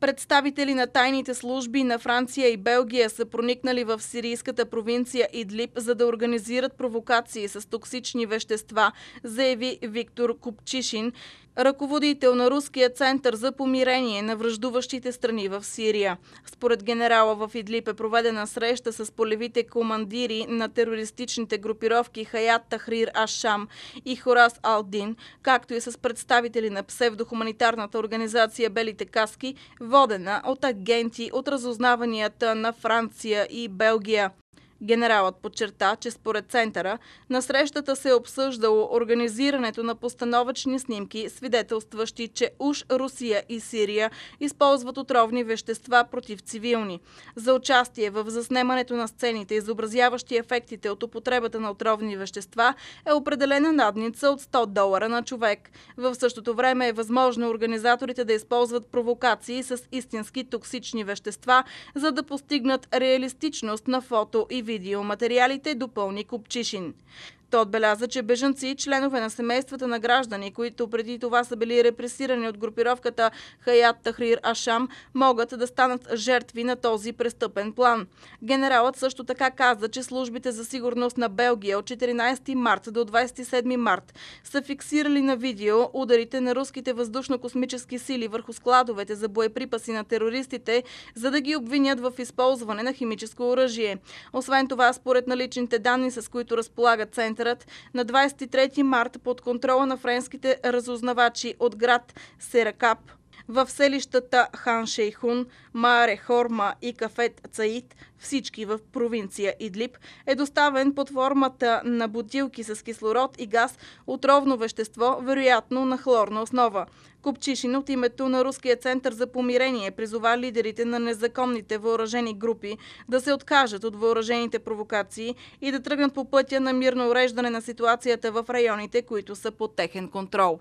Представители на тайните служби на Франция и Белгия са проникнали в сирийската провинция Идлиб, за да организират провокации с токсични вещества, заяви Виктор Купчишин, ръководител на Руския център за помирение на връждуващите страни в Сирия. Според генерала в Идлип е проведена среща с полевите командири на терористичните групировки Хаят Тахрир Ашам и Хорас Алдин, както и с представители на псевдохуманитарната организация Белите каски, водена от агенти от разузнаванията на Франция и Белгия. Генералът подчерта, че според центъра на срещата се е обсъждало организирането на постановъчни снимки, свидетелстващи, че уж Русия и Сирия използват отровни вещества против цивилни. За участие в заснемането на сцените, изобразяващи ефектите от употребата на отровни вещества, е определена надница от 100 долара на човек. В същото време е възможно организаторите да използват провокации с истински токсични вещества, за да постигнат реалистичност на фото и видео видеоматериалите допълни Копчишин. Той отбеляза, че бежанци и членове на семействата на граждани, които преди това са били репресирани от групировката Хаят Тахрир Ашам, могат да станат жертви на този престъпен план. Генералът също така каза, че службите за сигурност на Белгия от 14 март до 27 март са фиксирали на видео ударите на руските въздушно-космически сили върху складовете за боеприпаси на терористите, за да ги обвинят в използване на химическо оръжие. Освен това, според наличните данни, с които разполага Център центърът на 23 марта под контрола на френските разузнавачи от град Серакап – в селищата Хан Шейхун, Мааре Хорма и Кафет Цаид, всички в провинция Идлиб, е доставен под формата на бутилки с кислород и газ отровно вещество, вероятно на хлорна основа. Купчишин от името на Руския център за помирение призова лидерите на незаконните въоръжени групи да се откажат от въоръжените провокации и да тръгнат по пътя на мирно уреждане на ситуацията в районите, които са под техен контрол.